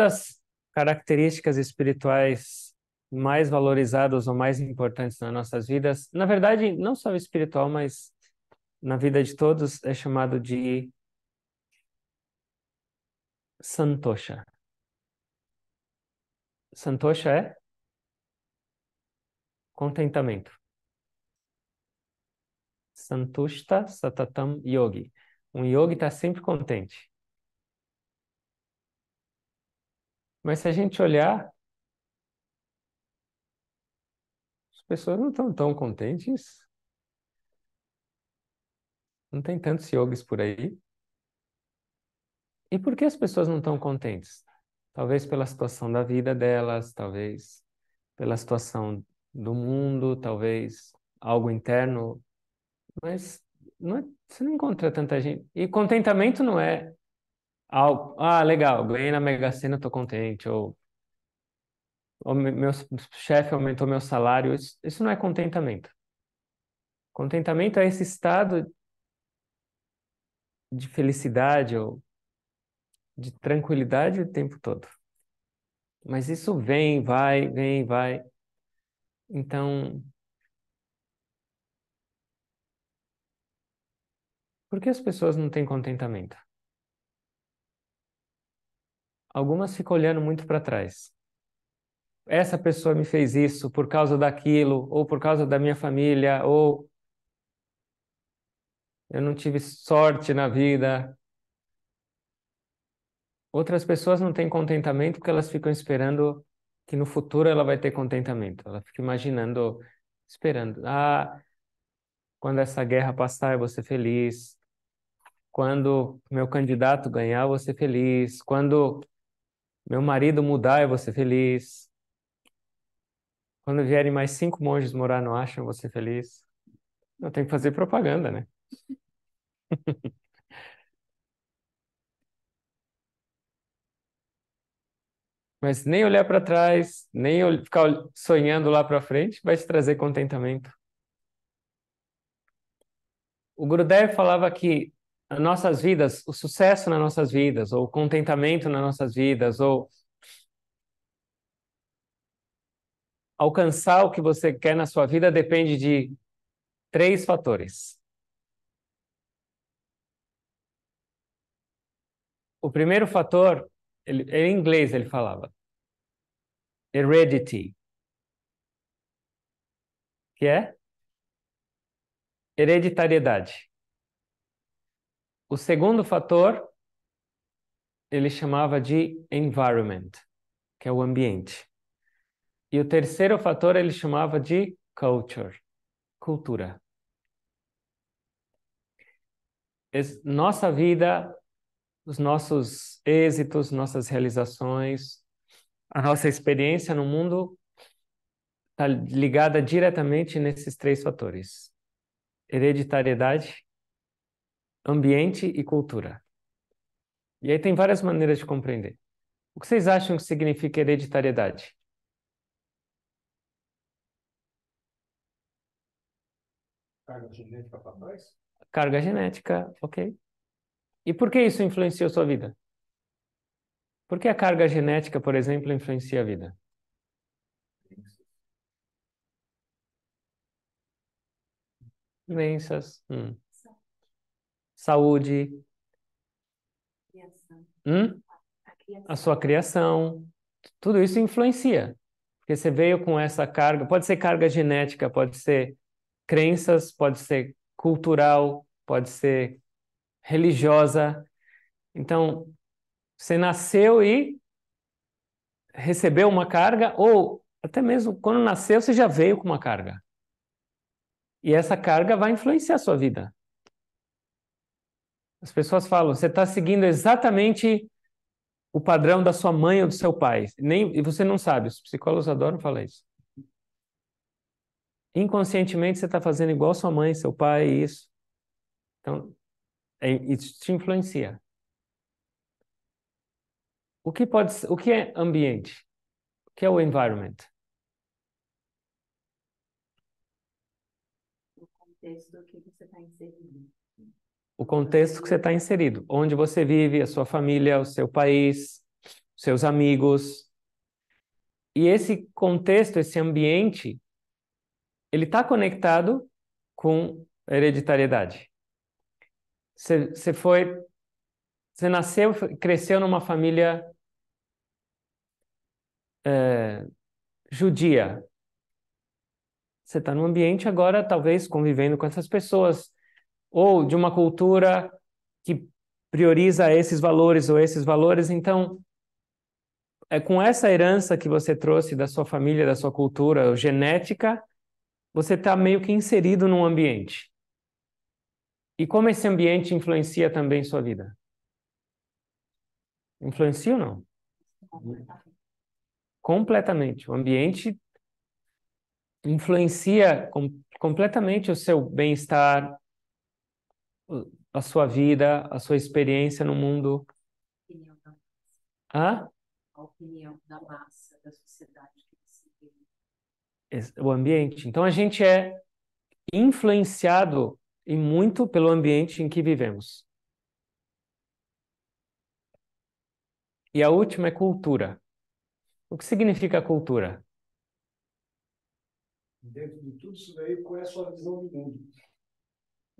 das características espirituais mais valorizadas ou mais importantes nas nossas vidas, na verdade, não só espiritual, mas na vida de todos, é chamado de santosha. Santosha é contentamento. Santushta Satatam Yogi. Um yogi está sempre contente. Mas se a gente olhar, as pessoas não estão tão contentes. Não tem tantos yogis por aí. E por que as pessoas não estão contentes? Talvez pela situação da vida delas, talvez pela situação do mundo, talvez algo interno. Mas não é, você não encontra tanta gente. E contentamento não é ah, legal, ganhei na Mega Sena, tô contente. Ou, ou meu chefe aumentou meu salário. Isso, isso não é contentamento. Contentamento é esse estado de felicidade ou de tranquilidade o tempo todo. Mas isso vem, vai, vem, vai. Então, por que as pessoas não têm contentamento? Algumas ficam olhando muito para trás. Essa pessoa me fez isso por causa daquilo, ou por causa da minha família, ou eu não tive sorte na vida. Outras pessoas não têm contentamento porque elas ficam esperando que no futuro ela vai ter contentamento. Ela fica imaginando, esperando. Ah, quando essa guerra passar, eu vou ser feliz. Quando meu candidato ganhar, eu vou ser feliz. Quando meu marido mudar, eu vou ser feliz. Quando vierem mais cinco monges morar no Ashram, eu vou ser feliz. Eu tenho que fazer propaganda, né? Mas nem olhar para trás, nem ficar sonhando lá para frente, vai te trazer contentamento. O Gurudev falava que nossas vidas, o sucesso nas nossas vidas, ou o contentamento nas nossas vidas, ou alcançar o que você quer na sua vida depende de três fatores. O primeiro fator, ele, em inglês ele falava, heredity, que é hereditariedade. O segundo fator, ele chamava de environment, que é o ambiente. E o terceiro fator ele chamava de culture, cultura. Es, nossa vida, os nossos êxitos, nossas realizações, a nossa experiência no mundo está ligada diretamente nesses três fatores: hereditariedade, ambiente e cultura. E aí tem várias maneiras de compreender. O que vocês acham que significa hereditariedade? Carga genética para trás? Carga genética, ok. E por que isso influenciou sua vida? Por que a carga genética, por exemplo, influencia a vida? Crenças. Crenças. Hum saúde. Hum? A sua criação. Tudo isso influencia. Porque você veio com essa carga, pode ser carga genética, pode ser crenças, pode ser cultural, pode ser religiosa. Então, você nasceu e recebeu uma carga, ou até mesmo quando nasceu, você já veio com uma carga. E essa carga vai influenciar a sua vida. As pessoas falam, você está seguindo exatamente o padrão da sua mãe ou do seu pai. Nem, e você não sabe, os psicólogos adoram falar isso. Inconscientemente você está fazendo igual sua mãe, seu pai, isso. Então, é, isso te influencia. O que, pode, o que é ambiente? O que é o environment? O contexto que você está inserido o contexto que você está inserido, onde você vive, a sua família, o seu país, seus amigos. E esse contexto, esse ambiente, ele está conectado com hereditariedade. Você, foi, você nasceu, cresceu numa família é, judia. Você está num ambiente agora, talvez convivendo com essas pessoas, ou de uma cultura que prioriza esses valores ou esses valores. Então, é com essa herança que você trouxe da sua família, da sua cultura genética, você está meio que inserido num ambiente. E como esse ambiente influencia também sua vida? Influencia ou não? Completamente. O ambiente influencia com completamente o seu bem-estar, a sua vida, a sua experiência no mundo. A opinião da massa, Hã? A opinião da, massa da sociedade que você vive. O ambiente. Então a gente é influenciado e muito pelo ambiente em que vivemos. E a última é cultura. O que significa cultura? Dentro de tudo isso daí, qual é a sua visão do mundo?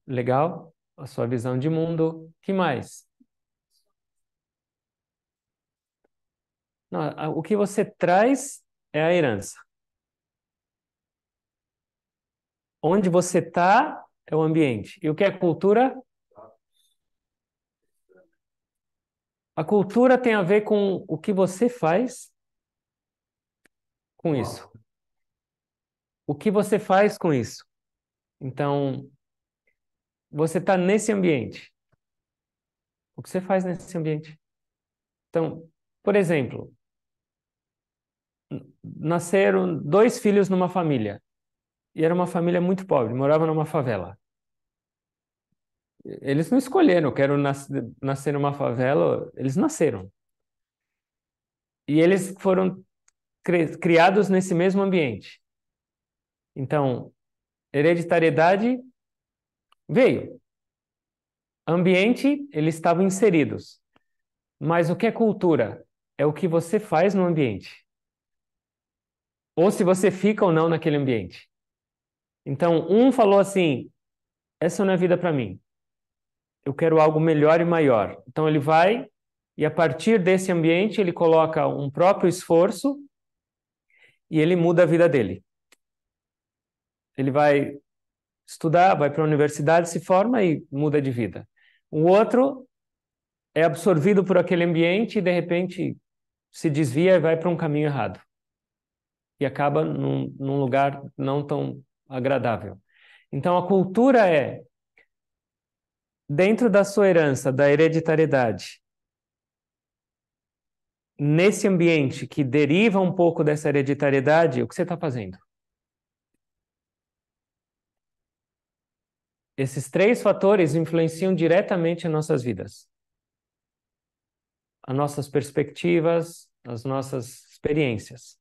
Legal a sua visão de mundo. que mais? Não, o que você traz é a herança. Onde você está é o ambiente. E o que é cultura? A cultura tem a ver com o que você faz com isso. O que você faz com isso? Então, você está nesse ambiente. O que você faz nesse ambiente? Então, por exemplo, nasceram dois filhos numa família. E era uma família muito pobre, morava numa favela. Eles não escolheram, quero nas nascer numa favela, eles nasceram. E eles foram criados nesse mesmo ambiente. Então, hereditariedade Veio. Ambiente, eles estavam inseridos. Mas o que é cultura? É o que você faz no ambiente. Ou se você fica ou não naquele ambiente. Então, um falou assim: essa não é vida para mim. Eu quero algo melhor e maior. Então, ele vai e, a partir desse ambiente, ele coloca um próprio esforço e ele muda a vida dele. Ele vai estudar, vai para a universidade, se forma e muda de vida. O outro é absorvido por aquele ambiente e de repente se desvia e vai para um caminho errado. E acaba num, num lugar não tão agradável. Então a cultura é dentro da sua herança, da hereditariedade. Nesse ambiente que deriva um pouco dessa hereditariedade, o que você está fazendo? Esses três fatores influenciam diretamente as nossas vidas. As nossas perspectivas, as nossas experiências.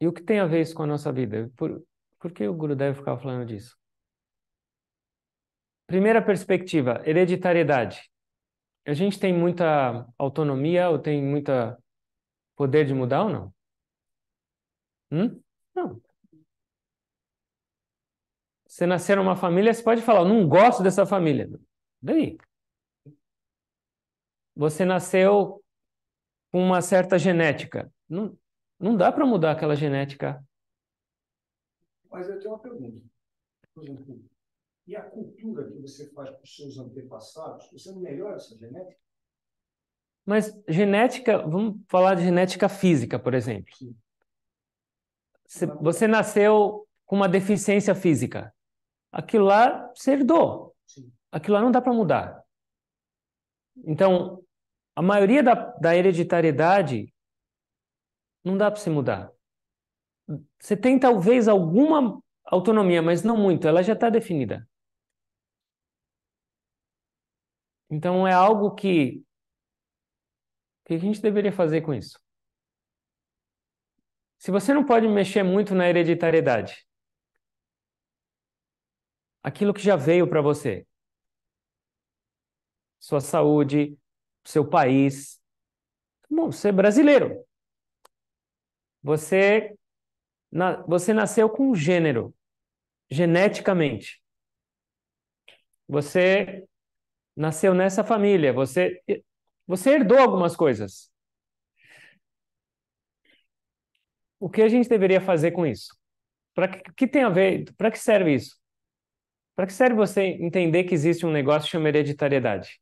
E o que tem a ver isso com a nossa vida? Por, por que o Guru deve ficar falando disso? Primeira perspectiva, hereditariedade. A gente tem muita autonomia ou tem muito poder de mudar ou não? Hum? Você nascer numa família, você pode falar, não gosto dessa família. Daí. Você nasceu com uma certa genética. Não, não dá para mudar aquela genética. Mas eu tenho uma pergunta. Por exemplo, e a cultura que você faz com os seus antepassados, você não melhora essa genética? Mas genética, vamos falar de genética física, por exemplo. Sim. Você nasceu com uma deficiência física aquilo lá você herdou. Sim. Aquilo lá não dá para mudar. Então, a maioria da, da hereditariedade não dá para se mudar. Você tem talvez alguma autonomia, mas não muito, ela já está definida. Então, é algo que. O que a gente deveria fazer com isso? Se você não pode mexer muito na hereditariedade, aquilo que já veio para você. Sua saúde, seu país. Bom, você é brasileiro. Você, na, você nasceu com gênero, geneticamente. Você nasceu nessa família, você, você herdou algumas coisas. O que a gente deveria fazer com isso? Para que, que tem a ver? Para que serve isso? Para que serve você entender que existe um negócio chamado hereditariedade?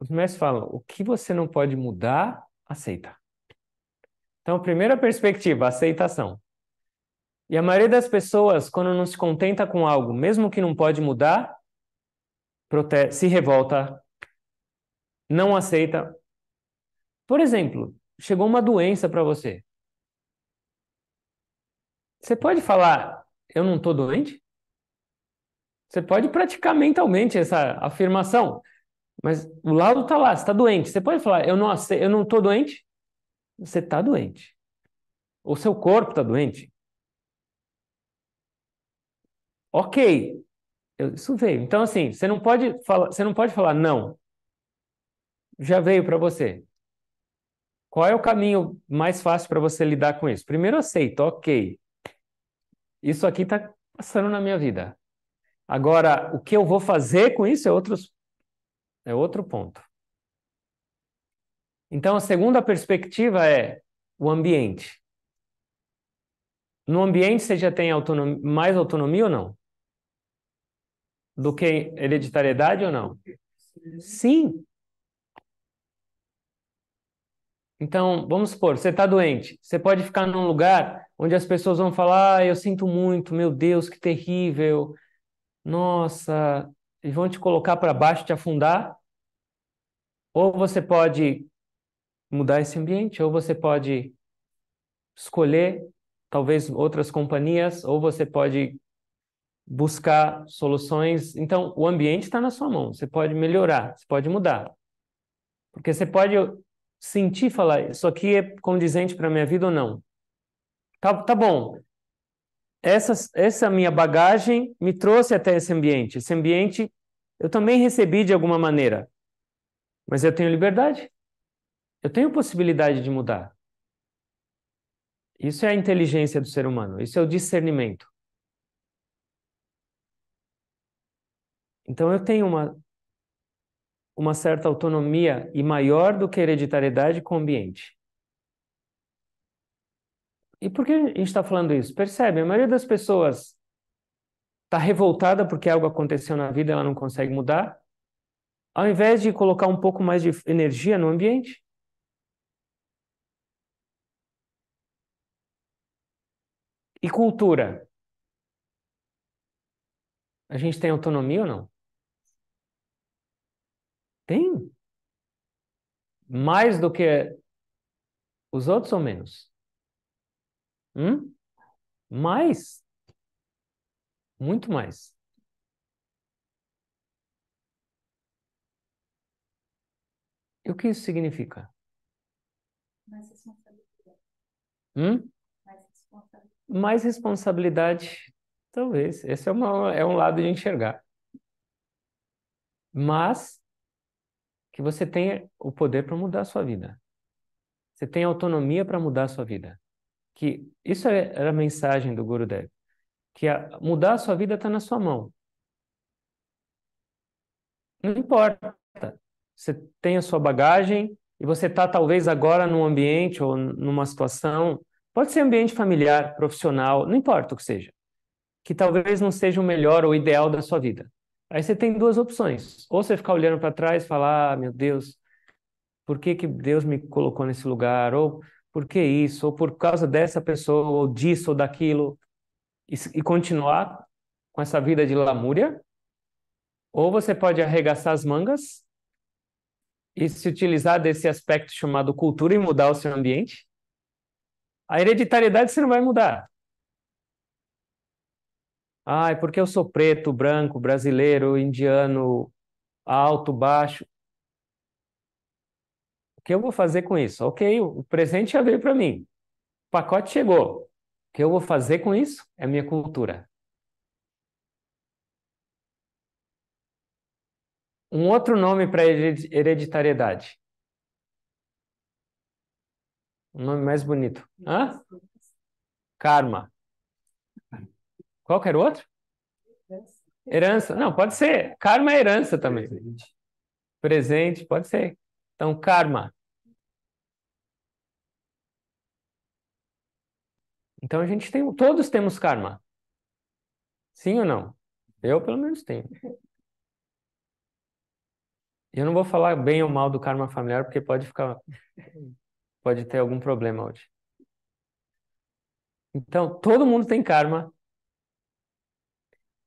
Os mestres falam, o que você não pode mudar, aceita. Então, primeira perspectiva, aceitação. E a maioria das pessoas, quando não se contenta com algo, mesmo que não pode mudar, se revolta, não aceita. Por exemplo, chegou uma doença para você. Você pode falar, eu não estou doente? Você pode praticar mentalmente essa afirmação, mas o laudo está lá, você está doente. Você pode falar, eu não estou eu não tô doente? Você está doente. O seu corpo está doente. Ok, isso veio. Então, assim, você não pode falar, você não pode falar não. Já veio para você. Qual é o caminho mais fácil para você lidar com isso? Primeiro aceito, ok. Isso aqui está passando na minha vida. Agora, o que eu vou fazer com isso é, outros, é outro ponto. Então, a segunda perspectiva é o ambiente. No ambiente, você já tem autonomia, mais autonomia ou não? Do que hereditariedade ou não? Sim. Então, vamos supor, você está doente, você pode ficar num lugar onde as pessoas vão falar: ah, eu sinto muito, meu Deus, que terrível, nossa, e vão te colocar para baixo, te afundar. Ou você pode mudar esse ambiente, ou você pode escolher talvez outras companhias, ou você pode buscar soluções. Então, o ambiente está na sua mão. Você pode melhorar, você pode mudar. Porque você pode sentir falar isso aqui é condizente para minha vida ou não. Tá, tá bom. Essa, essa minha bagagem me trouxe até esse ambiente. Esse ambiente eu também recebi de alguma maneira. Mas eu tenho liberdade. Eu tenho possibilidade de mudar. Isso é a inteligência do ser humano. Isso é o discernimento. Então eu tenho uma uma certa autonomia e maior do que hereditariedade com o ambiente. E por que a gente está falando isso? Percebe, a maioria das pessoas está revoltada porque algo aconteceu na vida e ela não consegue mudar, ao invés de colocar um pouco mais de energia no ambiente. E cultura? A gente tem autonomia ou não? Tem. Mais do que os outros ou menos? Hum? Mais. Muito mais. E o que isso significa? Mais responsabilidade. Hum? Mais responsabilidade. Mais responsabilidade, talvez. Esse é, uma, é um lado de enxergar. Mas que você tem o poder para mudar a sua vida. Você tem autonomia para mudar a sua vida. Que isso é, era a mensagem do Gurudev, que a, mudar a sua vida está na sua mão. Não importa. Você tem a sua bagagem e você está talvez agora num ambiente ou numa situação, pode ser ambiente familiar, profissional, não importa o que seja, que talvez não seja o melhor ou ideal da sua vida. Aí você tem duas opções. Ou você ficar olhando para trás e falar, ah, meu Deus, por que, que Deus me colocou nesse lugar? Ou por que isso? Ou por causa dessa pessoa, ou disso, ou daquilo. E, e continuar com essa vida de lamúria. Ou você pode arregaçar as mangas e se utilizar desse aspecto chamado cultura e mudar o seu ambiente. A hereditariedade você não vai mudar. Ah, é porque eu sou preto, branco, brasileiro, indiano, alto, baixo. O que eu vou fazer com isso? Ok, o presente já veio para mim. O pacote chegou. O que eu vou fazer com isso é minha cultura. Um outro nome para hereditariedade. Um nome mais bonito. Hã? Karma. Qualquer outro? Herança. Não, pode ser. Karma é herança também. Presente. Presente, pode ser. Então, karma. Então a gente tem, todos temos karma. Sim ou não? Eu pelo menos tenho. Eu não vou falar bem ou mal do karma familiar porque pode ficar pode ter algum problema hoje. Então, todo mundo tem karma,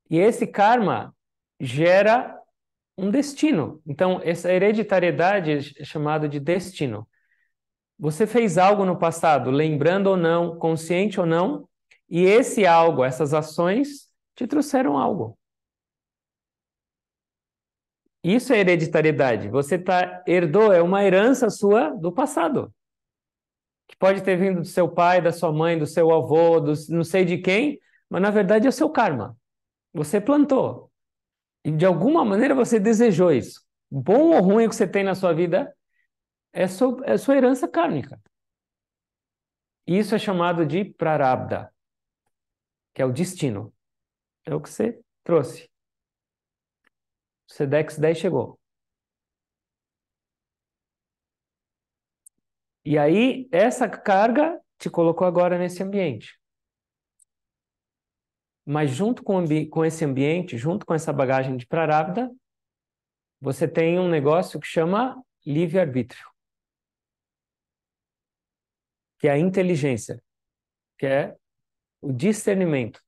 e esse karma gera um destino. Então, essa hereditariedade é chamada de destino. Você fez algo no passado, lembrando ou não, consciente ou não, e esse algo, essas ações, te trouxeram algo. Isso é hereditariedade. Você tá, herdou, é uma herança sua do passado. Que pode ter vindo do seu pai, da sua mãe, do seu avô, do não sei de quem, mas na verdade é o seu karma. Você plantou. E de alguma maneira você desejou isso. Bom ou ruim que você tem na sua vida é sua, é sua herança kármica. E isso é chamado de prarabdha, que é o destino. É o que você trouxe. O Sedex 10 chegou. E aí, essa carga te colocou agora nesse ambiente. Mas junto com, com esse ambiente, junto com essa bagagem de Prarabdha, você tem um negócio que chama livre-arbítrio, que é a inteligência, que é o discernimento,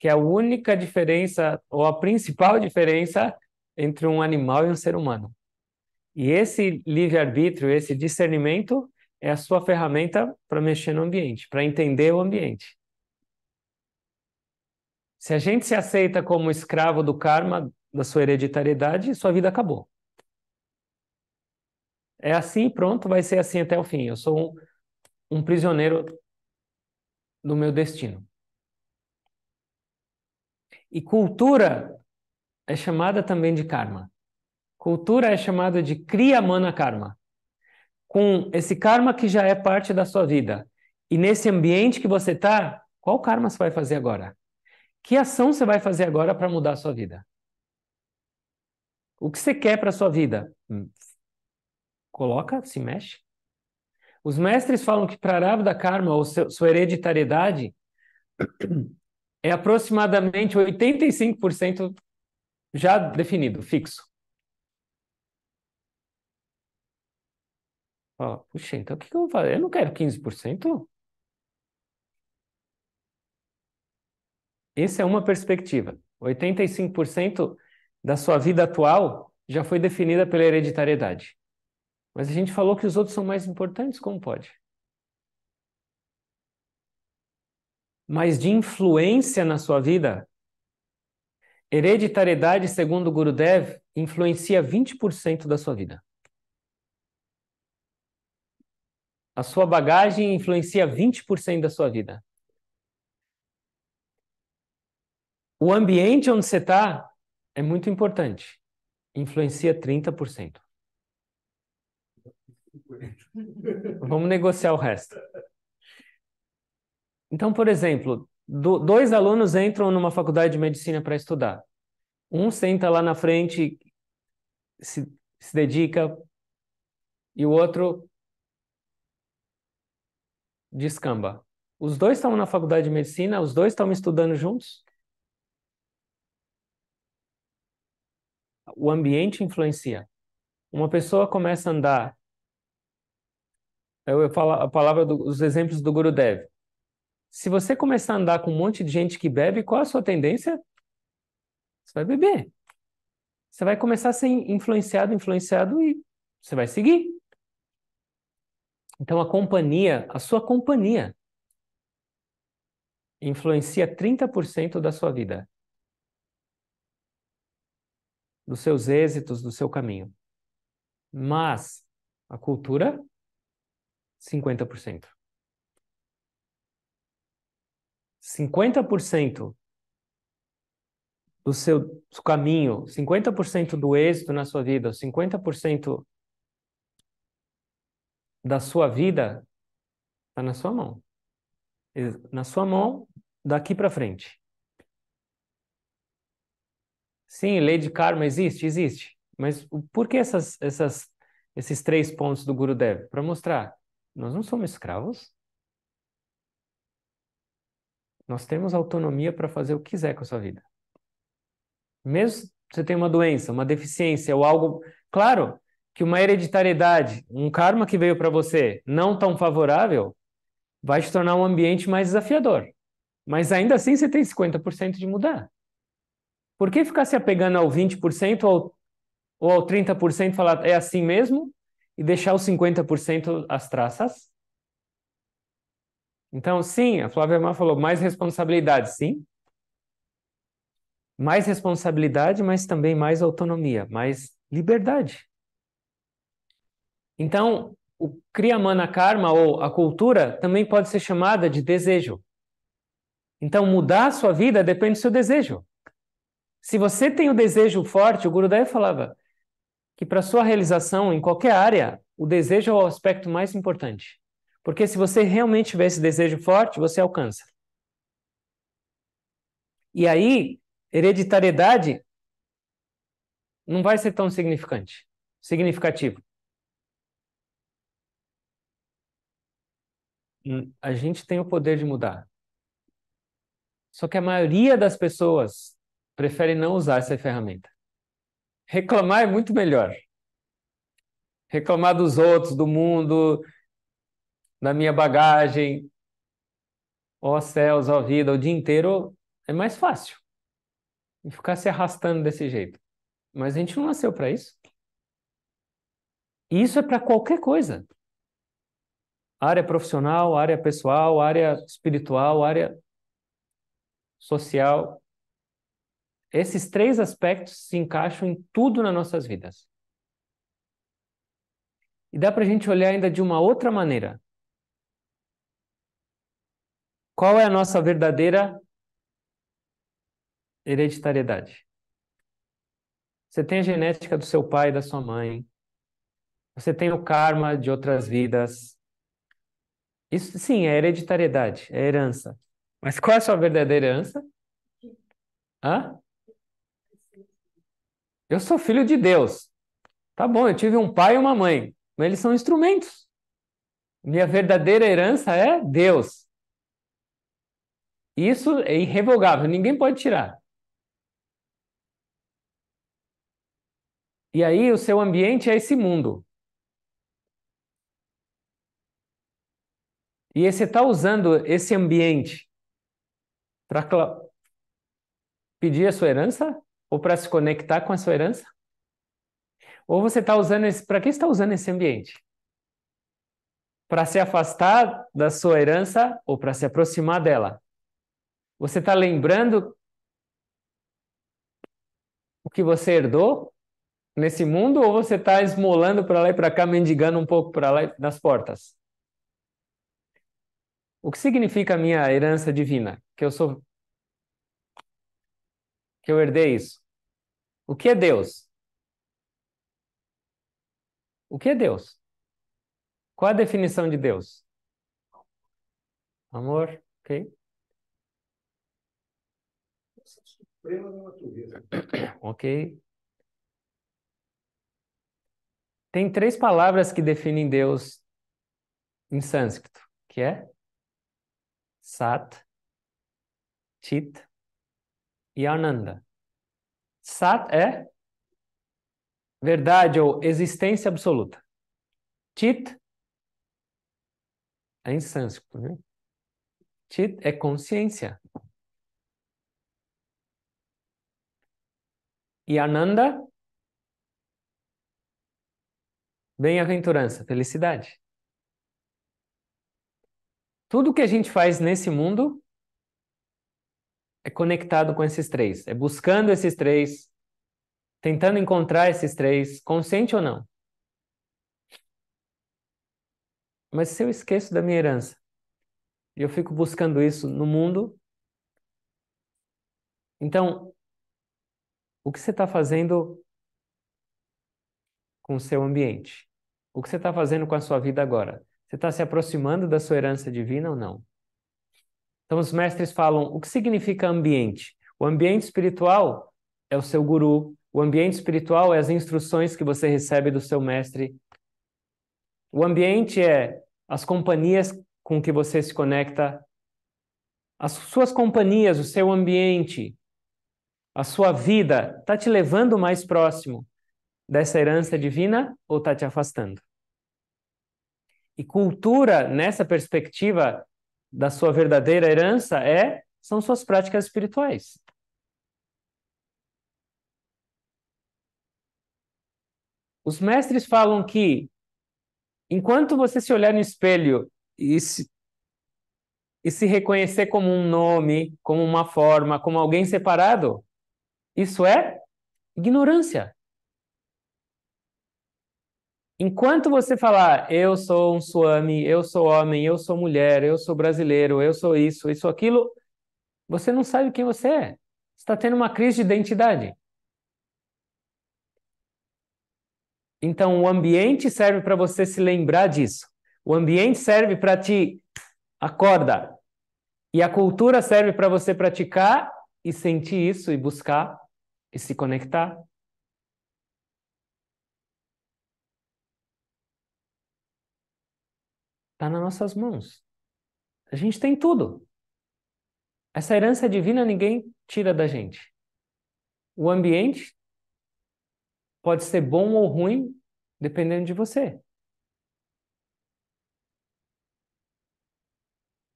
que é a única diferença, ou a principal diferença entre um animal e um ser humano. E esse livre-arbítrio, esse discernimento, é a sua ferramenta para mexer no ambiente, para entender o ambiente. Se a gente se aceita como escravo do karma, da sua hereditariedade, sua vida acabou. É assim, pronto, vai ser assim até o fim. Eu sou um, um prisioneiro do meu destino. E cultura é chamada também de karma. Cultura é chamada de kriyamana karma. Com esse karma que já é parte da sua vida. E nesse ambiente que você está, qual karma você vai fazer agora? Que ação você vai fazer agora para mudar a sua vida? O que você quer para a sua vida? Hum. Coloca, se mexe. Os mestres falam que para da Karma, ou seu, sua hereditariedade, é aproximadamente 85% já definido, fixo. Fala, puxa, então o que, eu vou fazer? Eu não quero 15%? Essa é uma perspectiva. 85% da sua vida atual já foi definida pela hereditariedade. Mas a gente falou que os outros são mais importantes, como pode? Mas de influência na sua vida, hereditariedade, segundo o Gurudev, influencia 20% da sua vida. A sua bagagem influencia 20% da sua vida. O ambiente onde você está é muito importante. Influencia 30%. Vamos negociar o resto. Então, por exemplo, do, dois alunos entram numa faculdade de medicina para estudar. Um senta lá na frente, se, se dedica, e o outro descamba. Os dois estão na faculdade de medicina, os dois estão estudando juntos. o ambiente influencia. Uma pessoa começa a andar. Eu falo a palavra dos do, exemplos do Guru Dev. Se você começar a andar com um monte de gente que bebe, qual a sua tendência? Você vai beber. Você vai começar a ser influenciado, influenciado e você vai seguir. Então a companhia, a sua companhia, influencia 30% da sua vida dos seus êxitos, do seu caminho. Mas a cultura, 50%. 50% do seu caminho, 50% do êxito na sua vida, 50% da sua vida está na sua mão. Na sua mão daqui para frente. Sim, lei de karma existe? Existe. Mas por que essas, essas, esses três pontos do Guru Gurudev? Para mostrar, nós não somos escravos. Nós temos autonomia para fazer o que quiser com a sua vida. Mesmo você tem uma doença, uma deficiência ou algo. Claro que uma hereditariedade, um karma que veio para você não tão favorável, vai te tornar um ambiente mais desafiador. Mas ainda assim você tem 50% de mudar. Por que ficar se apegando ao 20% ou, ou ao 30% falar é assim mesmo e deixar os 50% as traças? Então, sim, a Flávia Mar falou, mais responsabilidade, sim. Mais responsabilidade, mas também mais autonomia, mais liberdade. Então, o Kriyamana Karma ou a cultura também pode ser chamada de desejo. Então, mudar a sua vida depende do seu desejo. Se você tem o desejo forte, o Gurudev falava que para sua realização em qualquer área, o desejo é o aspecto mais importante. Porque se você realmente tiver esse desejo forte, você alcança. E aí, hereditariedade não vai ser tão significante, significativo. Hum, a gente tem o poder de mudar. Só que a maioria das pessoas prefere não usar essa ferramenta. Reclamar é muito melhor. Reclamar dos outros, do mundo, da minha bagagem, ó oh, céus, ó vida, o dia inteiro é mais fácil. E ficar se arrastando desse jeito. Mas a gente não nasceu para isso. E isso é para qualquer coisa. Área profissional, área pessoal, área espiritual, área social. Esses três aspectos se encaixam em tudo nas nossas vidas. E dá para a gente olhar ainda de uma outra maneira. Qual é a nossa verdadeira hereditariedade? Você tem a genética do seu pai e da sua mãe. Você tem o karma de outras vidas. Isso sim é hereditariedade, é herança. Mas qual é a sua verdadeira herança? Hã? Eu sou filho de Deus. Tá bom, eu tive um pai e uma mãe, mas eles são instrumentos. Minha verdadeira herança é Deus. Isso é irrevogável, ninguém pode tirar. E aí o seu ambiente é esse mundo. E você está usando esse ambiente para pedir a sua herança? ou para se conectar com a sua herança? Ou você está usando esse. Para que está usando esse ambiente? Para se afastar da sua herança ou para se aproximar dela? Você está lembrando o que você herdou nesse mundo ou você está esmolando para lá e para cá, mendigando um pouco para lá nas portas? O que significa a minha herança divina? Que eu sou que eu herdei isso. O que é Deus? O que é Deus? Qual a definição de Deus? Amor, ok? Suprema da natureza. Ok. Tem três palavras que definem Deus em sânscrito, que é Sat, Chit e ananda. Sat é verdade ou existência absoluta. Chit é em sânscrito, né? Chit é consciência. E Ananda, bem-aventurança, felicidade. Tudo que a gente faz nesse mundo é conectado com esses três, é buscando esses três, tentando encontrar esses três, consciente ou não. Mas se eu esqueço da minha herança e eu fico buscando isso no mundo, então o que você está fazendo com o seu ambiente? O que você está fazendo com a sua vida agora? Você está se aproximando da sua herança divina ou não? Então, os mestres falam o que significa ambiente. O ambiente espiritual é o seu guru, o ambiente espiritual é as instruções que você recebe do seu mestre. O ambiente é as companhias com que você se conecta, as suas companhias, o seu ambiente, a sua vida está te levando mais próximo dessa herança divina ou está te afastando? E cultura, nessa perspectiva da sua verdadeira herança é são suas práticas espirituais. Os mestres falam que enquanto você se olhar no espelho e se, e se reconhecer como um nome, como uma forma, como alguém separado, isso é ignorância. Enquanto você falar, eu sou um suami, eu sou homem, eu sou mulher, eu sou brasileiro, eu sou isso, isso, aquilo, você não sabe quem você é. Você está tendo uma crise de identidade. Então, o ambiente serve para você se lembrar disso. O ambiente serve para te acordar. E a cultura serve para você praticar e sentir isso e buscar e se conectar Está nas nossas mãos. A gente tem tudo. Essa herança divina ninguém tira da gente. O ambiente pode ser bom ou ruim, dependendo de você.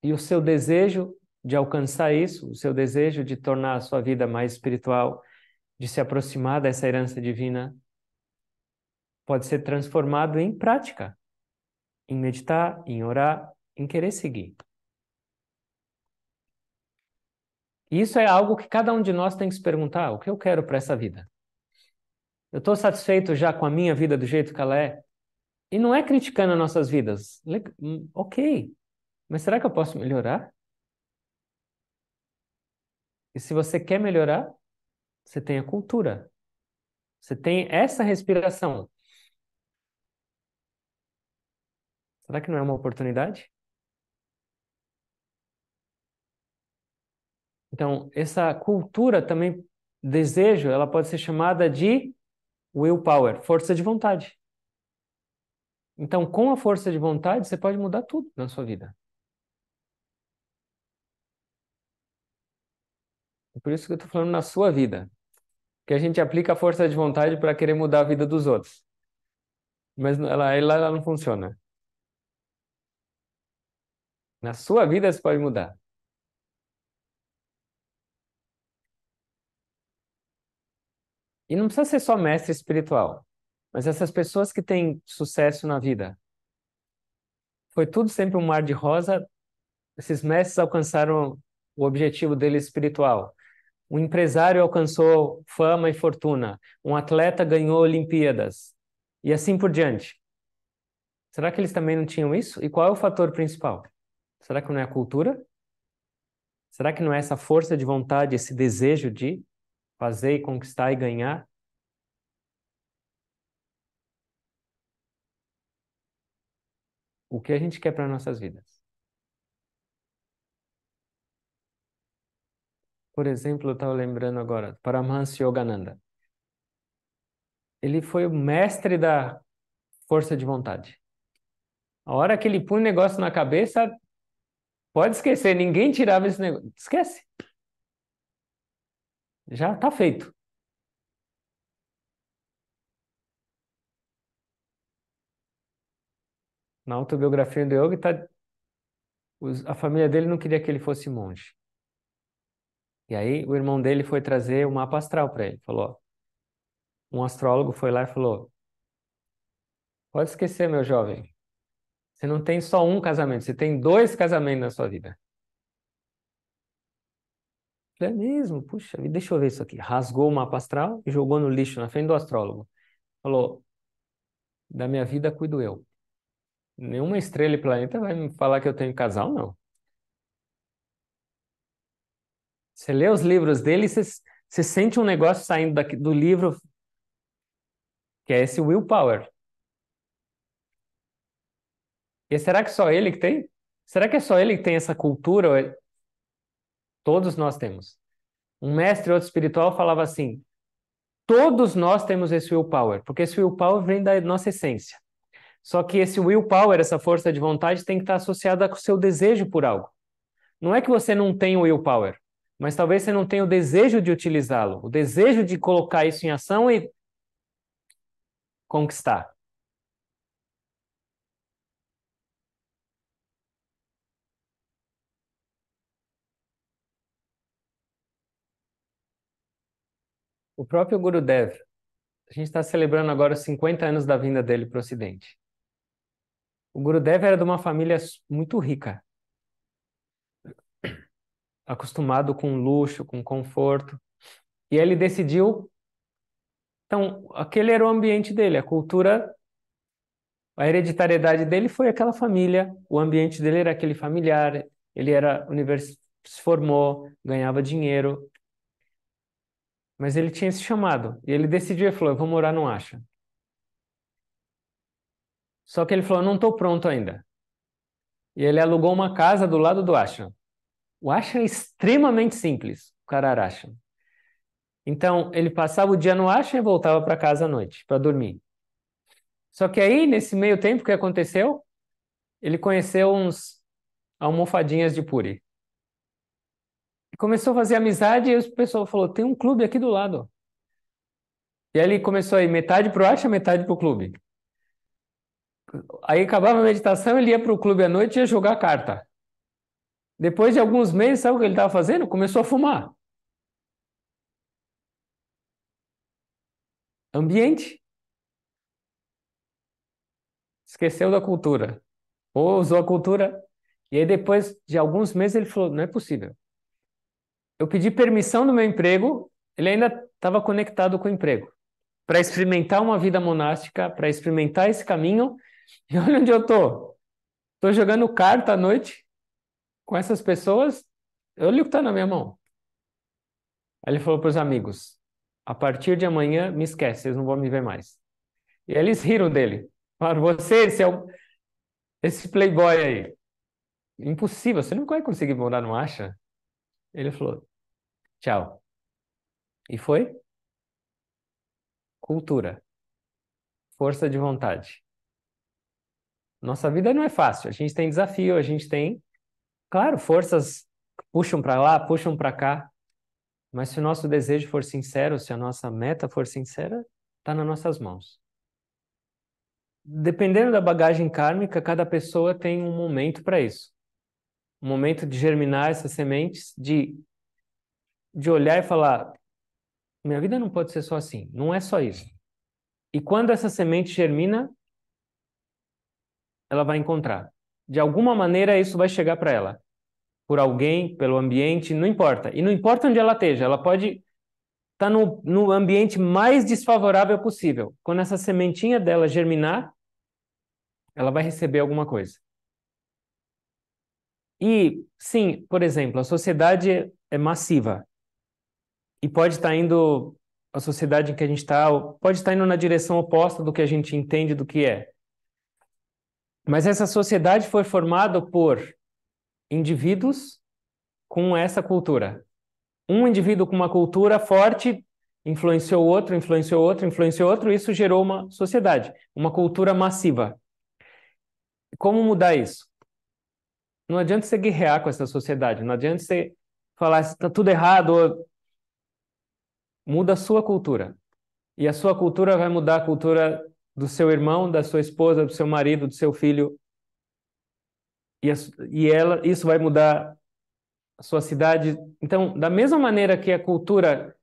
E o seu desejo de alcançar isso, o seu desejo de tornar a sua vida mais espiritual, de se aproximar dessa herança divina, pode ser transformado em prática em meditar, em orar, em querer seguir. Isso é algo que cada um de nós tem que se perguntar: o que eu quero para essa vida? Eu estou satisfeito já com a minha vida do jeito que ela é? E não é criticando nossas vidas. Hum, ok, mas será que eu posso melhorar? E se você quer melhorar, você tem a cultura. Você tem essa respiração. Será que não é uma oportunidade? Então, essa cultura também, desejo, ela pode ser chamada de willpower, força de vontade. Então, com a força de vontade, você pode mudar tudo na sua vida. É por isso que eu estou falando na sua vida. Que a gente aplica a força de vontade para querer mudar a vida dos outros. Mas ela, ela, ela não funciona. Na sua vida você pode mudar. E não precisa ser só mestre espiritual, mas essas pessoas que têm sucesso na vida. Foi tudo sempre um mar de rosa. Esses mestres alcançaram o objetivo dele espiritual. Um empresário alcançou fama e fortuna. Um atleta ganhou Olimpíadas. E assim por diante. Será que eles também não tinham isso? E qual é o fator principal? Será que não é a cultura? Será que não é essa força de vontade, esse desejo de fazer e conquistar e ganhar? O que a gente quer para nossas vidas? Por exemplo, eu estava lembrando agora, Paramahansa Yogananda. Ele foi o mestre da força de vontade. A hora que ele põe um negócio na cabeça, Pode esquecer, ninguém tirava esse negócio. Esquece. Já está feito. Na autobiografia do Yogi, tá... a família dele não queria que ele fosse monge. E aí o irmão dele foi trazer o um mapa astral para ele. Falou, um astrólogo foi lá e falou: Pode esquecer, meu jovem. Você não tem só um casamento, você tem dois casamentos na sua vida. É mesmo? Puxa, deixa eu ver isso aqui. Rasgou o mapa astral e jogou no lixo na frente do astrólogo. Falou: da minha vida cuido eu. Nenhuma estrela e planeta vai me falar que eu tenho casal, não. Você lê os livros dele e você, sente um negócio saindo daqui, do livro, que é esse willpower. E será que só ele que tem? Será que é só ele que tem essa cultura? Todos nós temos. Um mestre outro espiritual falava assim: todos nós temos esse willpower, porque esse willpower vem da nossa essência. Só que esse willpower, essa força de vontade, tem que estar associada com o seu desejo por algo. Não é que você não tenha o willpower, mas talvez você não tenha o desejo de utilizá-lo, o desejo de colocar isso em ação e conquistar. O próprio Gurudev, a gente está celebrando agora os 50 anos da vinda dele para o Ocidente. O Gurudev era de uma família muito rica, acostumado com luxo, com conforto, e ele decidiu. Então, aquele era o ambiente dele, a cultura, a hereditariedade dele foi aquela família, o ambiente dele era aquele familiar, ele era se formou, ganhava dinheiro, mas ele tinha esse chamado. E ele decidiu e falou: Eu vou morar no Asha. Só que ele falou: Não estou pronto ainda. E ele alugou uma casa do lado do Asha. O Asha é extremamente simples, o Kararashram. Então, ele passava o dia no Asha e voltava para casa à noite, para dormir. Só que aí, nesse meio tempo que aconteceu, ele conheceu uns almofadinhas de puri começou a fazer amizade e o pessoal falou: tem um clube aqui do lado. E aí ele começou aí metade pro Acha, metade pro clube. Aí acabava a meditação, ele ia pro clube à noite e ia jogar carta. Depois de alguns meses, sabe o que ele estava fazendo? Começou a fumar. Ambiente. Esqueceu da cultura. Ou usou a cultura. E aí, depois de alguns meses, ele falou: não é possível eu pedi permissão do meu emprego, ele ainda estava conectado com o emprego, para experimentar uma vida monástica, para experimentar esse caminho. E olha onde eu tô. Tô jogando carta à noite com essas pessoas. Olha o que tá na minha mão. Aí ele falou para os amigos: a partir de amanhã, me esquece, vocês não vão me ver mais. E eles riram dele. Falaram: você, esse, é o... esse playboy aí. Impossível, você não vai conseguir morar no Acha. Ele falou: tchau. E foi? Cultura. Força de vontade. Nossa vida não é fácil. A gente tem desafio, a gente tem, claro, forças puxam para lá, puxam para cá. Mas se o nosso desejo for sincero, se a nossa meta for sincera, está nas nossas mãos. Dependendo da bagagem kármica, cada pessoa tem um momento para isso o momento de germinar essas sementes, de, de olhar e falar: minha vida não pode ser só assim, não é só isso. E quando essa semente germina, ela vai encontrar. De alguma maneira, isso vai chegar para ela. Por alguém, pelo ambiente, não importa. E não importa onde ela esteja, ela pode estar tá no, no ambiente mais desfavorável possível. Quando essa sementinha dela germinar, ela vai receber alguma coisa. E, sim, por exemplo, a sociedade é massiva e pode estar tá indo, a sociedade em que a gente está, pode estar tá indo na direção oposta do que a gente entende do que é. Mas essa sociedade foi formada por indivíduos com essa cultura. Um indivíduo com uma cultura forte influenciou outro, influenciou outro, influenciou outro, e isso gerou uma sociedade, uma cultura massiva. Como mudar isso? Não adianta você guerrear com essa sociedade, não adianta você falar está tudo errado, muda a sua cultura. E a sua cultura vai mudar a cultura do seu irmão, da sua esposa, do seu marido, do seu filho. E, a, e ela, isso vai mudar a sua cidade. Então, da mesma maneira que a cultura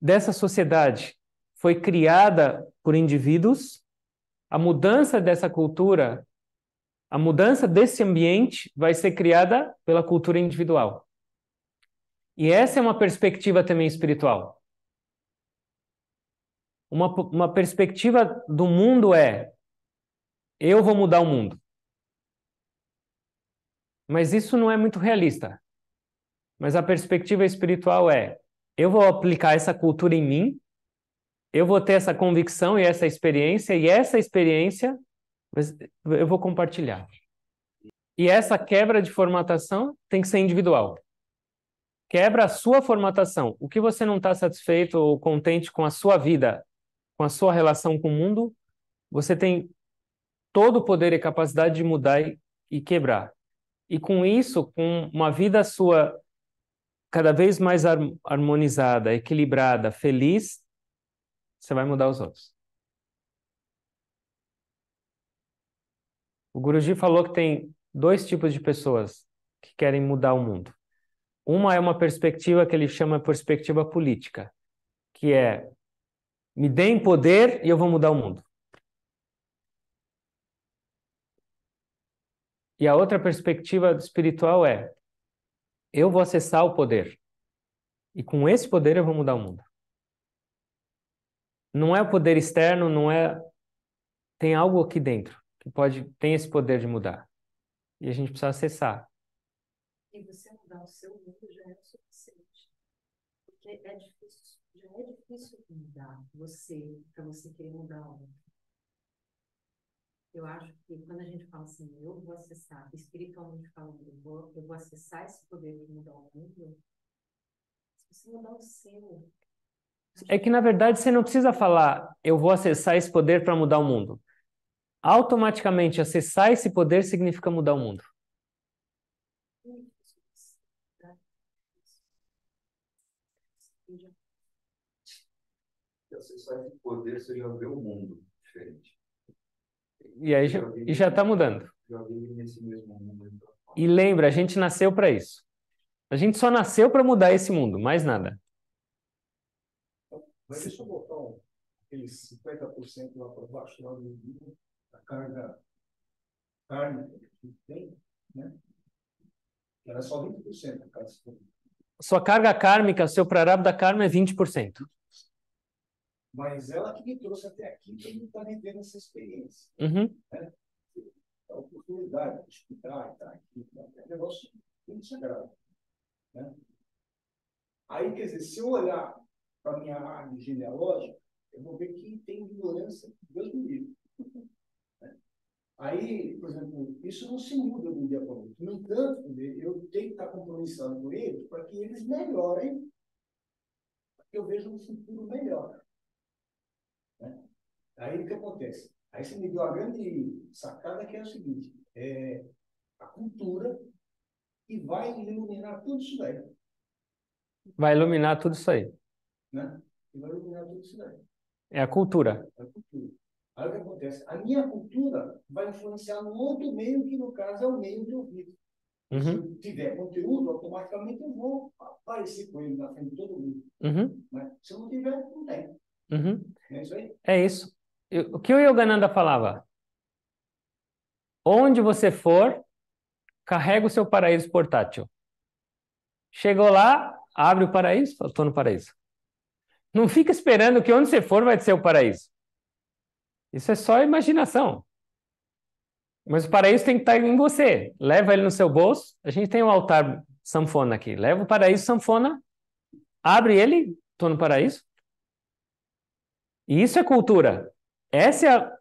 dessa sociedade foi criada por indivíduos, a mudança dessa cultura a mudança desse ambiente vai ser criada pela cultura individual. E essa é uma perspectiva também espiritual. Uma, uma perspectiva do mundo é: eu vou mudar o mundo. Mas isso não é muito realista. Mas a perspectiva espiritual é: eu vou aplicar essa cultura em mim, eu vou ter essa convicção e essa experiência, e essa experiência mas eh, eu vou compartilhar. E essa quebra de formatação tem que ser individual. Quebra a sua formatação. O que você não está satisfeito ou contente com a sua vida, com a sua relação com o mundo, você tem todo o poder e capacidade de mudar e, e quebrar. E com isso, com uma vida sua cada vez mais harmonizada, equilibrada, feliz, você vai mudar os outros. O Guruji falou que tem dois tipos de pessoas que querem mudar o mundo. Uma é uma perspectiva que ele chama perspectiva política, que é me deem poder e eu vou mudar o mundo. E a outra perspectiva espiritual é eu vou acessar o poder. E com esse poder eu vou mudar o mundo. Não é o poder externo, não é tem algo aqui dentro que pode tem esse poder de mudar. E a gente precisa acessar. E você mudar o seu mundo já é o suficiente. Porque é difícil, já é difícil mudar você para você querer mudar o mundo Eu acho que quando a gente fala assim, eu vou acessar, espiritualmente falando, eu vou, eu vou acessar esse poder de mudar o mundo, se você mudar o seu. É que, na verdade, você não precisa falar, eu vou acessar esse poder para mudar o mundo automaticamente acessar esse poder significa mudar o mundo. Acessar esse poder, você já vê o mundo diferente. E aí já, e já está mudando. Já nesse mesmo mundo. Então. E lembra, a gente nasceu para isso. A gente só nasceu para mudar esse mundo, mais nada. Mas deixa eu botar um, aqueles 50% lá para baixo, lá no livro, a carga kármica que a gente tem, né? Ela é só 20% da carga Sua carga kármica, seu prarabdha karma é 20%. Mas ela que me trouxe até aqui para não está vendendo essa experiência. Uhum. Né? A oportunidade de explicar, estar tá aqui, tá, é um negócio muito sagrado. Né? Aí, quer dizer, se eu olhar para a minha árvore genealógica, eu vou ver que tem ignorância de Deus me livre. Aí, por exemplo, isso não se muda de um dia para o outro. No entanto, eu tenho que estar compromissado com eles para que eles melhorem, para que eu veja um futuro melhor. Né? Aí o que acontece? Aí você me deu a grande sacada que é o seguinte: é a cultura que vai iluminar tudo isso daí. Vai iluminar tudo isso aí. Né? E vai iluminar tudo isso daí. É a cultura. É a cultura. Aí o que acontece? A minha cultura vai influenciar no outro meio, que no caso é o meio de ouvido. Uhum. Se tiver conteúdo, automaticamente eu vou aparecer com ele na frente de todo mundo. Uhum. Mas né? se eu não tiver, não tem. Uhum. É isso aí? É isso. O que o Yogananda falava? Onde você for, carrega o seu paraíso portátil. Chegou lá, abre o paraíso, estou no paraíso. Não fica esperando que onde você for vai ser o paraíso. Isso é só imaginação. Mas o paraíso tem que estar em você. Leva ele no seu bolso. A gente tem um altar sanfona aqui. Leva o paraíso sanfona, abre ele, estou no paraíso. E isso é cultura. Essa é a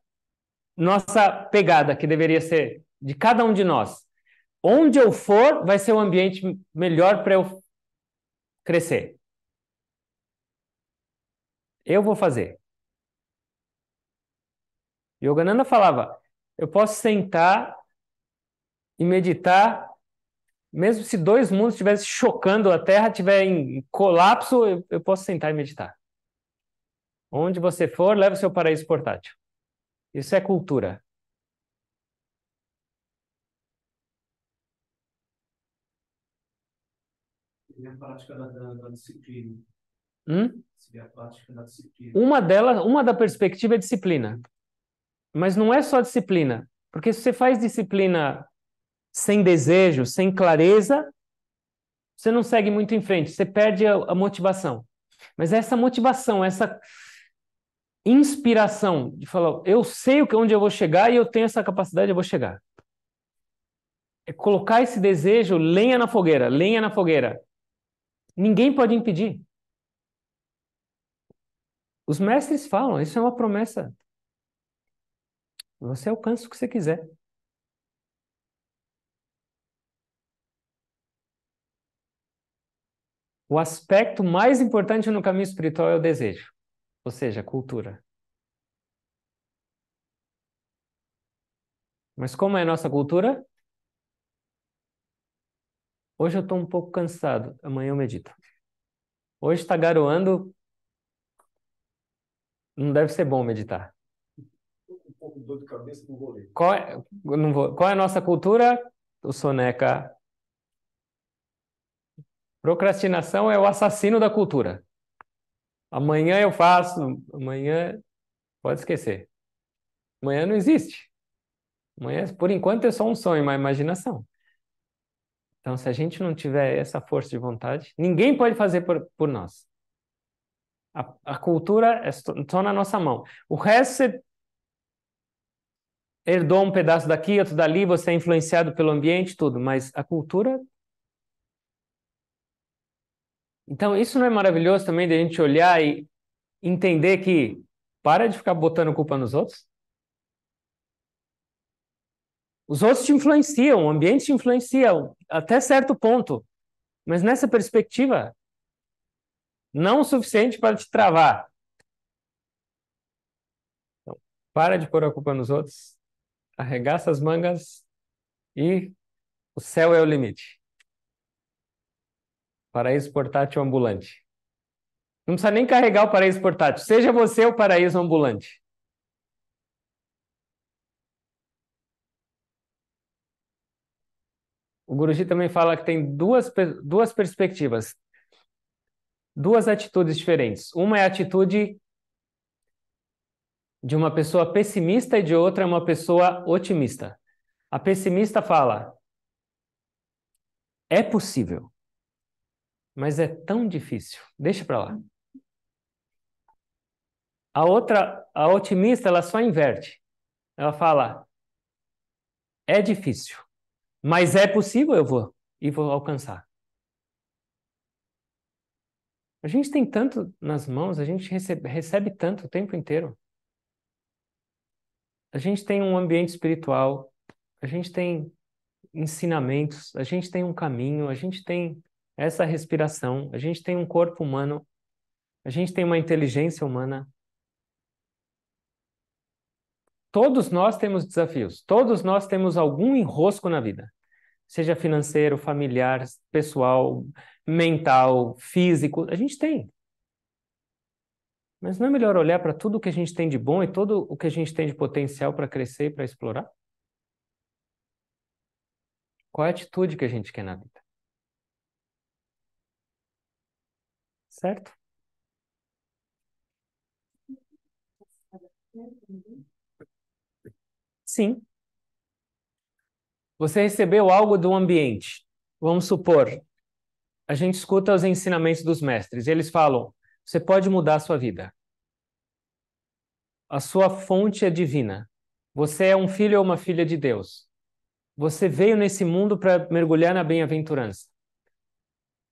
nossa pegada que deveria ser de cada um de nós. Onde eu for, vai ser o um ambiente melhor para eu crescer. Eu vou fazer. Yogananda falava: eu posso sentar e meditar, mesmo se dois mundos estivessem chocando, a Terra estiver em colapso, eu, eu posso sentar e meditar. Onde você for, leva seu paraíso portátil. Isso é cultura. Seria a prática da, da disciplina. Hum? Seria a prática da disciplina. Uma delas, uma da perspectiva é disciplina. Mas não é só disciplina, porque se você faz disciplina sem desejo, sem clareza, você não segue muito em frente, você perde a, a motivação. Mas essa motivação, essa inspiração de falar, eu sei onde eu vou chegar e eu tenho essa capacidade, eu vou chegar. É colocar esse desejo lenha na fogueira, lenha na fogueira. Ninguém pode impedir. Os mestres falam, isso é uma promessa. Você alcança o que você quiser. O aspecto mais importante no caminho espiritual é o desejo, ou seja, a cultura. Mas como é a nossa cultura? Hoje eu estou um pouco cansado, amanhã eu medito. Hoje está garoando, não deve ser bom meditar com dor de cabeça Qual é, não vou, qual é a nossa cultura, o Soneca? Procrastinação é o assassino da cultura. Amanhã eu faço, amanhã pode esquecer. Amanhã não existe. Amanhã, por enquanto, é só um sonho, uma imaginação. Então, se a gente não tiver essa força de vontade, ninguém pode fazer por, por nós. A, a cultura é só na nossa mão. O resto você herdou um pedaço daqui, outro dali, você é influenciado pelo ambiente, tudo, mas a cultura. Então, isso não é maravilhoso também de a gente olhar e entender que para de ficar botando culpa nos outros? Os outros te influenciam, o ambiente te influencia até certo ponto, mas nessa perspectiva, não o suficiente para te travar. Então, para de pôr a culpa nos outros, arregaça as mangas e o céu é o limite. Paraíso portátil ambulante. Não precisa nem carregar o paraíso portátil. Seja você o paraíso ambulante. O Guruji também fala que tem duas, duas perspectivas, duas atitudes diferentes. Uma é a atitude de uma pessoa pessimista e de outra uma pessoa otimista. A pessimista fala: é possível, mas é tão difícil. Deixa para lá. A outra, a otimista, ela só inverte. Ela fala: é difícil, mas é possível, eu vou e vou alcançar. A gente tem tanto nas mãos, a gente recebe, recebe tanto o tempo inteiro a gente tem um ambiente espiritual, a gente tem ensinamentos, a gente tem um caminho, a gente tem essa respiração, a gente tem um corpo humano, a gente tem uma inteligência humana. Todos nós temos desafios, todos nós temos algum enrosco na vida, seja financeiro, familiar, pessoal, mental, físico, a gente tem. Mas não é melhor olhar para tudo o que a gente tem de bom e todo o que a gente tem de potencial para crescer e para explorar? Qual é a atitude que a gente quer na vida? Certo? Sim. Você recebeu algo do ambiente. Vamos supor, a gente escuta os ensinamentos dos mestres. eles falam: você pode mudar a sua vida. A sua fonte é divina. Você é um filho ou uma filha de Deus. Você veio nesse mundo para mergulhar na bem-aventurança.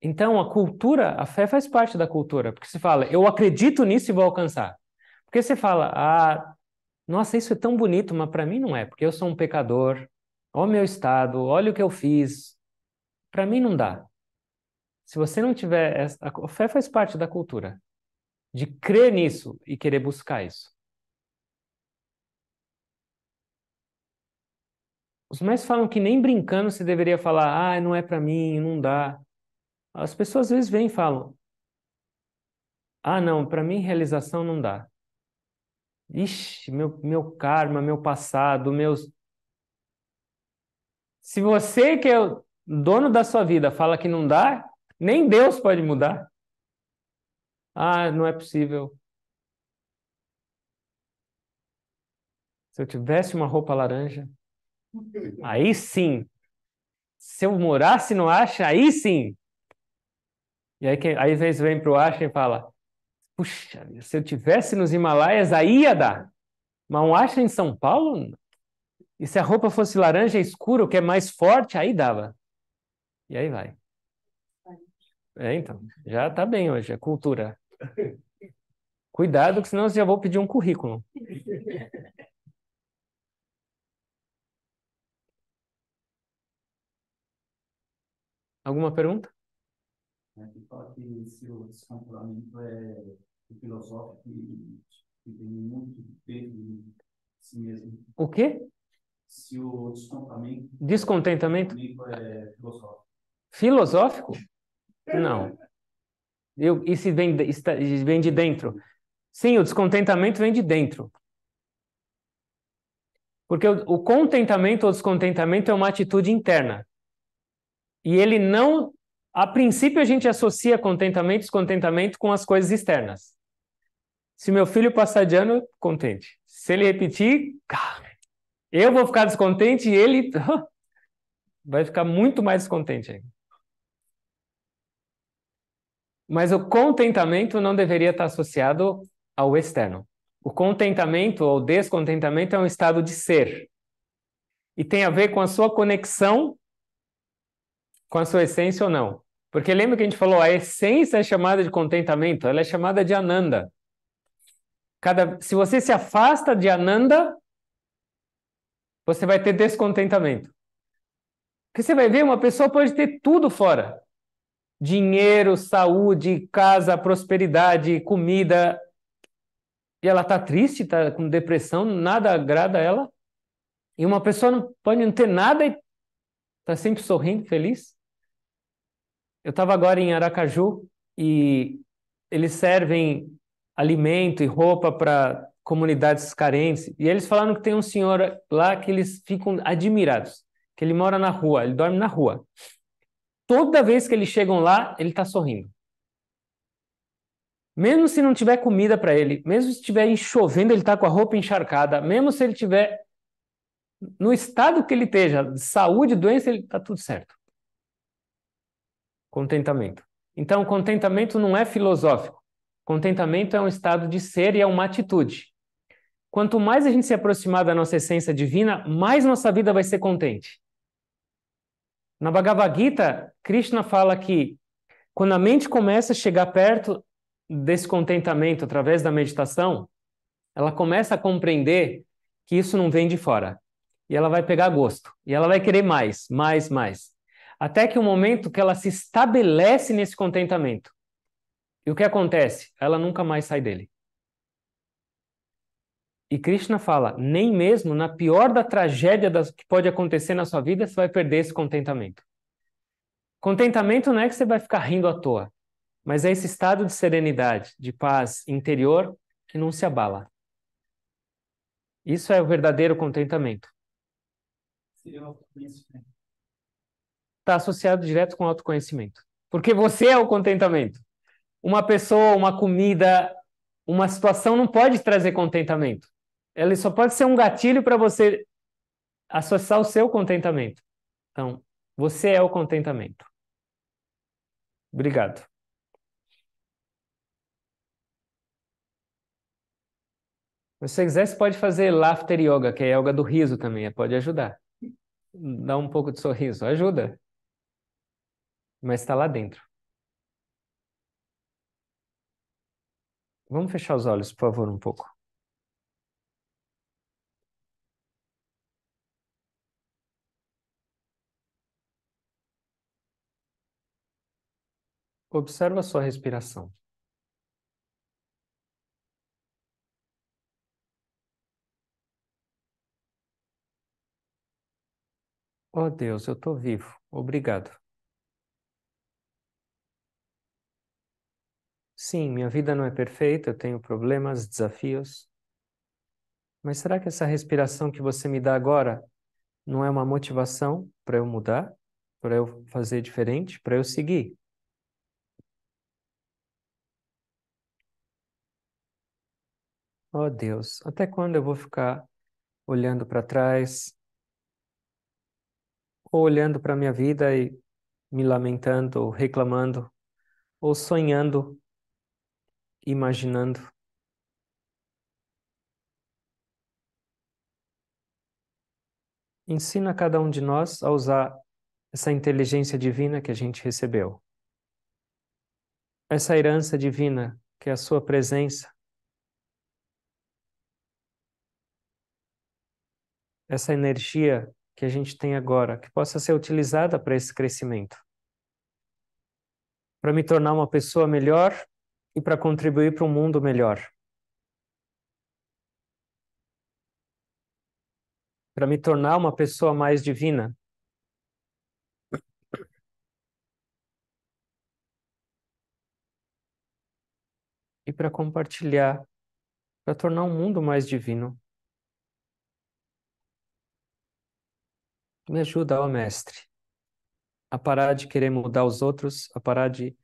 Então, a cultura, a fé faz parte da cultura, porque você fala, eu acredito nisso e vou alcançar. Porque você fala, ah, nossa, isso é tão bonito, mas para mim não é, porque eu sou um pecador, olha o meu estado, olha o que eu fiz. Para mim não dá. Se você não tiver. Essa, a fé faz parte da cultura, de crer nisso e querer buscar isso. Os mais falam que nem brincando se deveria falar, ah, não é para mim, não dá. As pessoas às vezes vêm e falam, ah, não, para mim realização não dá. Ixi, meu, meu karma, meu passado, meus. Se você que é o dono da sua vida fala que não dá, nem Deus pode mudar. Ah, não é possível. Se eu tivesse uma roupa laranja, aí sim. Se eu morasse no Ashen, aí sim. E aí, aí vem vem para o Ashen e fala: puxa, se eu tivesse nos Himalaias, aí ia dar. Mas um Ashen em São Paulo? E se a roupa fosse laranja escura, o que é mais forte, aí dava. E aí vai. É, então. Já tá bem hoje, é cultura. Cuidado, que senão eu já vou pedir um currículo. Alguma pergunta? Aqui é, fala que se o descontrolamento é filosófico e tem muito peso em si mesmo. O quê? Se o descontentamento. Descontentamento? É filosófico. Filosófico? Não. Eu, isso, vem, vem de dentro. Sim, o descontentamento vem de dentro. Porque o, o contentamento ou descontentamento é uma atitude interna. E ele não. A princípio, a gente associa contentamento e descontentamento com as coisas externas. Se meu filho passar de ano, contente. Se ele repetir, ah, eu vou ficar descontente e ele vai ficar muito mais descontente ainda. Mas o contentamento não deveria estar associado ao externo. O contentamento ou descontentamento é um estado de ser. E tem a ver com a sua conexão com a sua essência ou não. Porque lembra que a gente falou, a essência é chamada de contentamento, ela é chamada de ananda. Cada, se você se afasta de ananda, você vai ter descontentamento. Porque você vai ver, uma pessoa pode ter tudo fora dinheiro, saúde, casa, prosperidade, comida. E ela está triste, está com depressão, nada agrada ela. E uma pessoa não pode não ter nada e está sempre sorrindo, feliz. Eu estava agora em Aracaju e eles servem alimento e roupa para comunidades carentes. E eles falaram que tem um senhor lá que eles ficam admirados, que ele mora na rua, ele dorme na rua. Toda vez que eles chegam lá, ele está sorrindo. Mesmo se não tiver comida para ele, mesmo se estiver chovendo, ele está com a roupa encharcada, mesmo se ele tiver no estado que ele esteja, saúde, doença, ele está tudo certo. Contentamento. Então, contentamento não é filosófico. Contentamento é um estado de ser e é uma atitude. Quanto mais a gente se aproximar da nossa essência divina, mais nossa vida vai ser contente. Na Bhagavad Gita, Krishna fala que quando a mente começa a chegar perto desse contentamento através da meditação, ela começa a compreender que isso não vem de fora. E ela vai pegar gosto. E ela vai querer mais, mais, mais. Até que o momento que ela se estabelece nesse contentamento. E o que acontece? Ela nunca mais sai dele. E Krishna fala: nem mesmo na pior da tragédia das, que pode acontecer na sua vida, você vai perder esse contentamento. Contentamento não é que você vai ficar rindo à toa, mas é esse estado de serenidade, de paz interior que não se abala. Isso é o verdadeiro contentamento. Está associado direto com autoconhecimento. Porque você é o contentamento. Uma pessoa, uma comida, uma situação não pode trazer contentamento. Ele só pode ser um gatilho para você associar o seu contentamento. Então, você é o contentamento. Obrigado. Se você quiser, você pode fazer laughter yoga, que é yoga do riso também, pode ajudar. Dá um pouco de sorriso, ajuda. Mas está lá dentro. Vamos fechar os olhos, por favor, um pouco. Observa sua respiração. Oh Deus, eu estou vivo. Obrigado. Sim, minha vida não é perfeita, eu tenho problemas, desafios. Mas será que essa respiração que você me dá agora não é uma motivação para eu mudar, para eu fazer diferente, para eu seguir? Oh Deus, até quando eu vou ficar olhando para trás ou olhando para a minha vida e me lamentando, ou reclamando, ou sonhando, imaginando? Ensina cada um de nós a usar essa inteligência divina que a gente recebeu, essa herança divina que é a sua presença essa energia que a gente tem agora, que possa ser utilizada para esse crescimento. Para me tornar uma pessoa melhor e para contribuir para um mundo melhor. Para me tornar uma pessoa mais divina. E para compartilhar, para tornar um mundo mais divino. Me ajuda, ó Mestre, a parar de querer mudar os outros, a parar de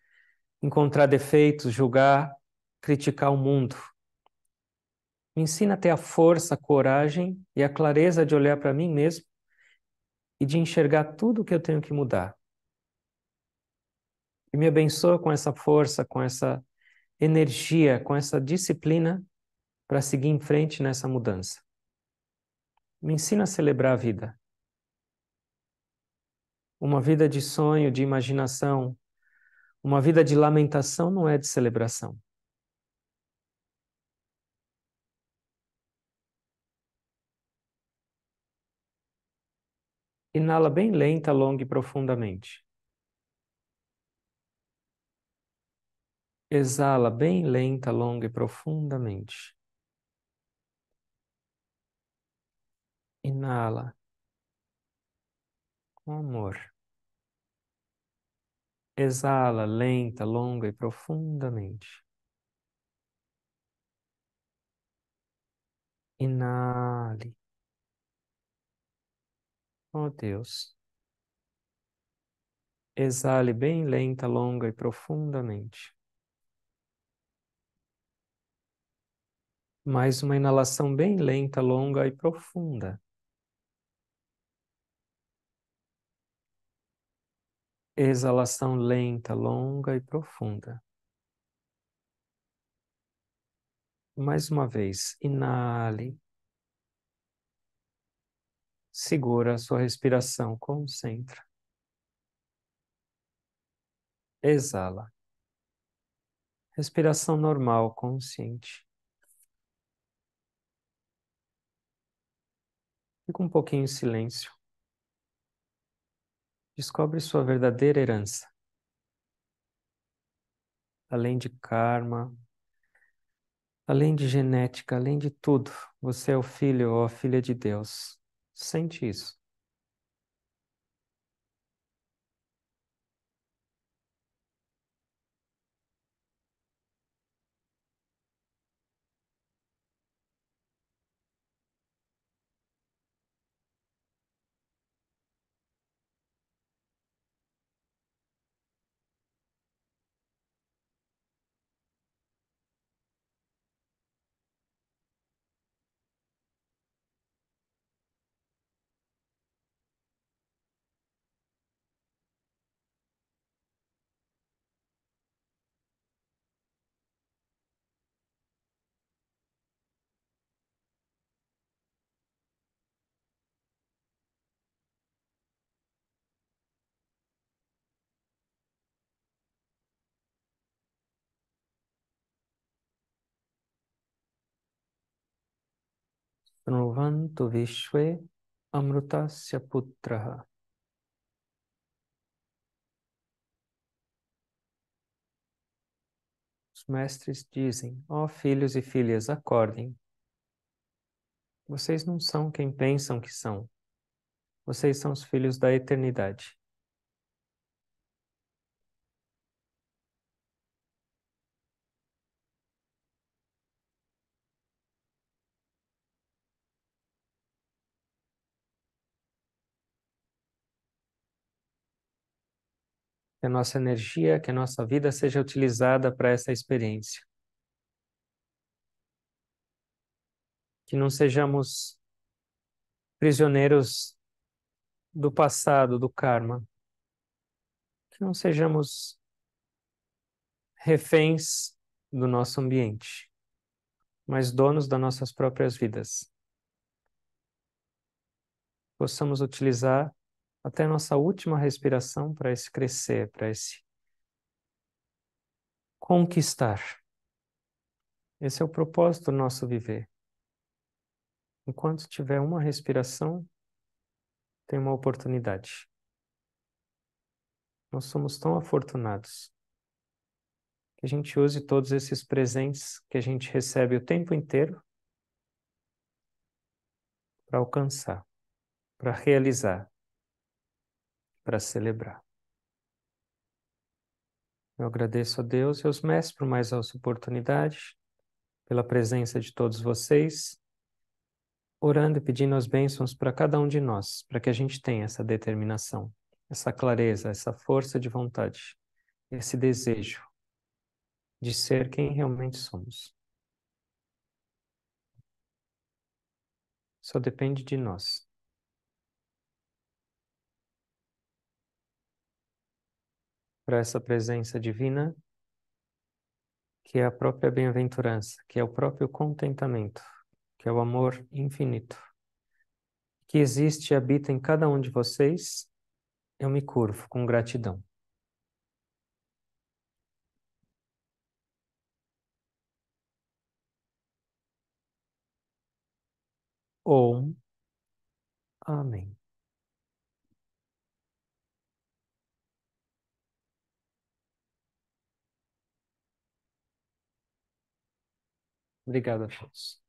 encontrar defeitos, julgar, criticar o mundo. Me ensina a ter a força, a coragem e a clareza de olhar para mim mesmo e de enxergar tudo o que eu tenho que mudar. E me abençoa com essa força, com essa energia, com essa disciplina para seguir em frente nessa mudança. Me ensina a celebrar a vida. Uma vida de sonho, de imaginação, uma vida de lamentação não é de celebração. Inala bem lenta, longa e profundamente. Exala bem lenta, longa e profundamente. Inala amor. Exala lenta, longa e profundamente. Inale. Oh Deus. Exale bem lenta, longa e profundamente. Mais uma inalação bem lenta, longa e profunda. Exalação lenta, longa e profunda. Mais uma vez, inale. Segura a sua respiração, concentra. Exala. Respiração normal, consciente. Fica um pouquinho em silêncio. Descobre sua verdadeira herança. Além de karma, além de genética, além de tudo, você é o filho ou a filha de Deus. Sente isso. Tanurvantu Vishwe Amrutasya Putraha. Os mestres dizem: Ó oh, filhos e filhas, acordem. Vocês não são quem pensam que são. Vocês são os filhos da eternidade. que a nossa energia, que a nossa vida seja utilizada para essa experiência. Que não sejamos prisioneiros do passado, do karma. Que não sejamos reféns do nosso ambiente, mas donos das nossas próprias vidas. Possamos utilizar até a nossa última respiração para esse crescer, para esse conquistar. Esse é o propósito do nosso viver. Enquanto tiver uma respiração, tem uma oportunidade. Nós somos tão afortunados que a gente use todos esses presentes que a gente recebe o tempo inteiro para alcançar, para realizar, para celebrar. Eu agradeço a Deus e aos mestres por mais essa oportunidade, pela presença de todos vocês, orando e pedindo as bênçãos para cada um de nós, para que a gente tenha essa determinação, essa clareza, essa força de vontade, esse desejo de ser quem realmente somos. Só depende de nós. para essa presença divina, que é a própria bem-aventurança, que é o próprio contentamento, que é o amor infinito, que existe e habita em cada um de vocês, eu me curvo com gratidão. Om. Amém. Obrigado a todos.